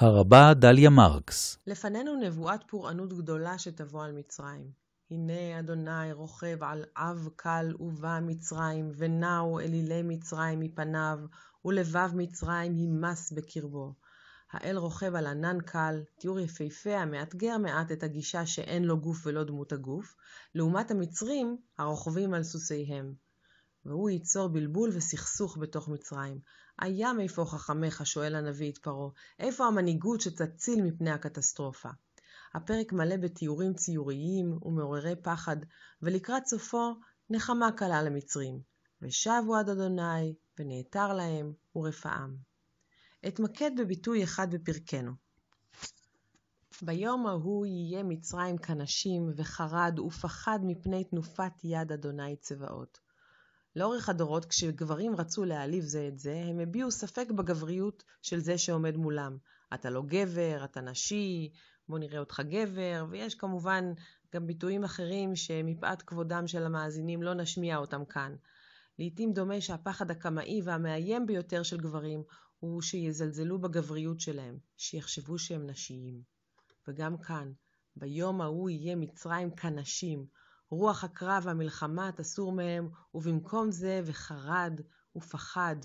הרבה דליה מרקס. לפנינו נבואת פורענות גדולה שתבוא על מצרים. הנה אדוני רוכב על אב קל ובא מצרים, ונעו אלילי מצרים מפניו, ולבב מצרים ימס בקרבו. האל רוכב על ענן קל, תיאור יפהפה המאתגר מעט את הגישה שאין לו גוף ולא דמות הגוף, לעומת המצרים הרוכבים על סוסיהם. והוא ייצור בלבול וסכסוך בתוך מצרים. הים מאיפה חכמיך, שואל הנביא את פרעה, איפה המנהיגות שתציל מפני הקטסטרופה? הפרק מלא בתיאורים ציוריים ומעוררי פחד, ולקראת סופו נחמה קלה למצרים. ושבו עד אדוני, ונעתר להם, ורפאם. אתמקד בביטוי אחד בפרקנו. ביום ההוא יהיה מצרים כנשים, וחרד ופחד מפני תנופת יד אדוני צבאות. לאורך הדורות, כשגברים רצו להעליב זה את זה, הם הביעו ספק בגבריות של זה שעומד מולם. אתה לא גבר, אתה נשי, בוא נראה אותך גבר, ויש כמובן גם ביטויים אחרים שמפאת כבודם של המאזינים לא נשמיע אותם כאן. לעתים דומה שהפחד הקמאי והמאיים ביותר של גברים הוא שיזלזלו בגבריות שלהם, שיחשבו שהם נשיים. וגם כאן, ביום ההוא יהיה מצרים כנשים, רוח הקרב והמלחמה תסור מהם, ובמקום זה וחרד ופחד.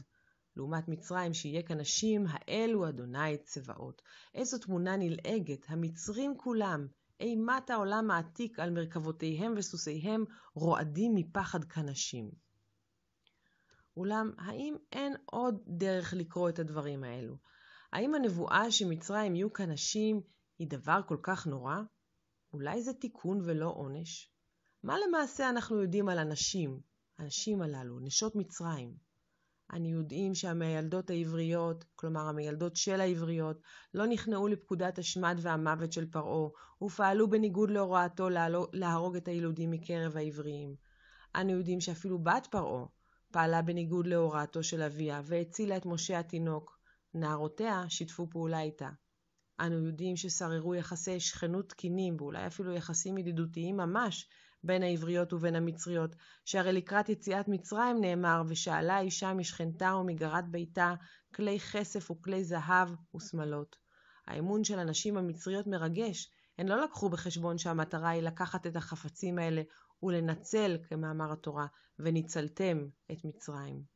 לעומת מצרים שיהיה כנשים, האל הוא אדוני צבאות. איזו תמונה נלעגת, המצרים כולם, אימת העולם העתיק על מרכבותיהם וסוסיהם, רועדים מפחד כנשים. אולם, האם אין עוד דרך לקרוא את הדברים האלו? האם הנבואה שמצרים יהיו כנשים היא דבר כל כך נורא? אולי זה תיקון ולא עונש? מה למעשה אנחנו יודעים על הנשים, הנשים הללו, נשות מצרים? אנו יודעים שהמיילדות העבריות, כלומר המיילדות של העבריות, לא נכנעו לפקודת השמד והמוות של פרעה, ופעלו בניגוד להוראתו להרוג את הילודים מקרב העבריים. אנו יודעים שאפילו בת פרעה פעלה בניגוד להוראתו של אביה, והצילה את משה התינוק. נערותיה שיתפו פעולה איתה. אנו יודעים ששררו יחסי שכנות תקינים, ואולי אפילו יחסים ידידותיים ממש, בין העבריות ובין המצריות, שהרי לקראת יציאת מצרים נאמר, ושאלה אישה משכנתה ומגרת ביתה, כלי כסף וכלי זהב ושמלות. האמון של הנשים המצריות מרגש, הן לא לקחו בחשבון שהמטרה היא לקחת את החפצים האלה ולנצל, כמאמר התורה, וניצלתם את מצרים.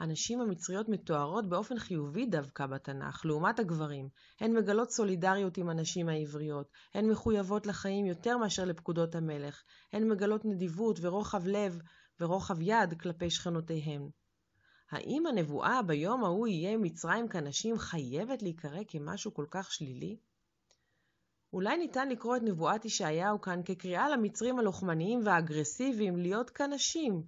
הנשים המצריות מתוארות באופן חיובי דווקא בתנ"ך, לעומת הגברים. הן מגלות סולידריות עם הנשים העבריות, הן מחויבות לחיים יותר מאשר לפקודות המלך, הן מגלות נדיבות ורוחב לב ורוחב יד כלפי שכנותיהן. האם הנבואה ביום ההוא יהיה מצרים כנשים חייבת להיקרא כמשהו כל כך שלילי? אולי ניתן לקרוא את נבואת ישעיהו כאן כקריאה למצרים הלוחמניים והאגרסיביים להיות כנשים,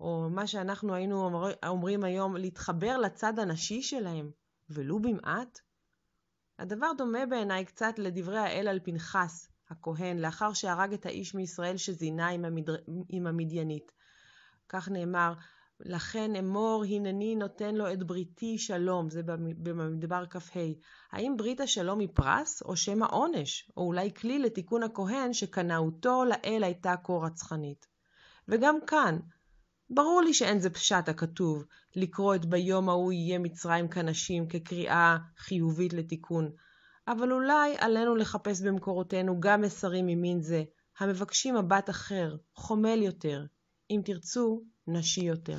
או מה שאנחנו היינו אומר, אומרים היום, להתחבר לצד הנשי שלהם, ולו במעט? הדבר דומה בעיניי קצת לדברי האל על פנחס, הכהן, לאחר שהרג את האיש מישראל שזינה עם, המדר... עם המדיינית. כך נאמר, לכן אמור הנני נותן לו את בריתי שלום, זה במדבר כ"ה. האם ברית השלום היא פרס, או שמא עונש, או אולי כלי לתיקון הכהן שקנאותו לאל הייתה כה רצחנית? וגם כאן, ברור לי שאין זה פשט הכתוב לקרוא את ביום ההוא יהיה מצרים כנשים כקריאה חיובית לתיקון, אבל אולי עלינו לחפש במקורותינו גם מסרים ממין זה, המבקשים מבט אחר, חומל יותר, אם תרצו, נשי יותר.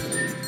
thank you